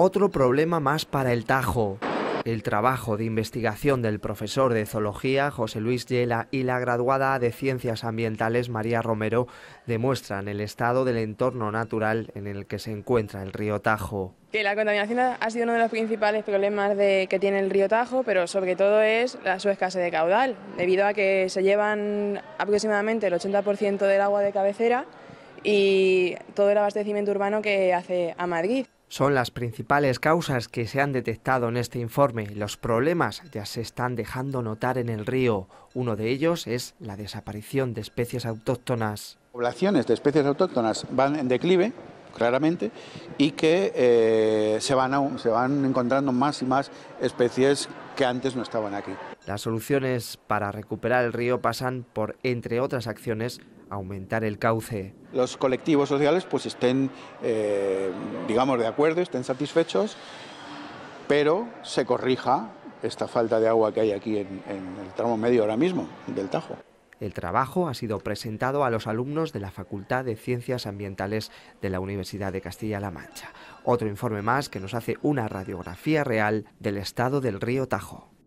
Otro problema más para el Tajo. El trabajo de investigación del profesor de zoología José Luis Yela y la graduada de Ciencias Ambientales María Romero demuestran el estado del entorno natural en el que se encuentra el río Tajo. Que la contaminación ha sido uno de los principales problemas de, que tiene el río Tajo, pero sobre todo es la, su escasez de caudal, debido a que se llevan aproximadamente el 80% del agua de cabecera y todo el abastecimiento urbano que hace a Madrid. Son las principales causas que se han detectado en este informe. Los problemas ya se están dejando notar en el río. Uno de ellos es la desaparición de especies autóctonas. Poblaciones de especies autóctonas van en declive, claramente, y que eh, se, van se van encontrando más y más especies que antes no estaban aquí. Las soluciones para recuperar el río pasan por, entre otras acciones, aumentar el cauce. Los colectivos sociales pues estén, eh, digamos, de acuerdo, estén satisfechos, pero se corrija esta falta de agua que hay aquí en, en el tramo medio ahora mismo del Tajo. El trabajo ha sido presentado a los alumnos de la Facultad de Ciencias Ambientales de la Universidad de Castilla-La Mancha. Otro informe más que nos hace una radiografía real del estado del río Tajo.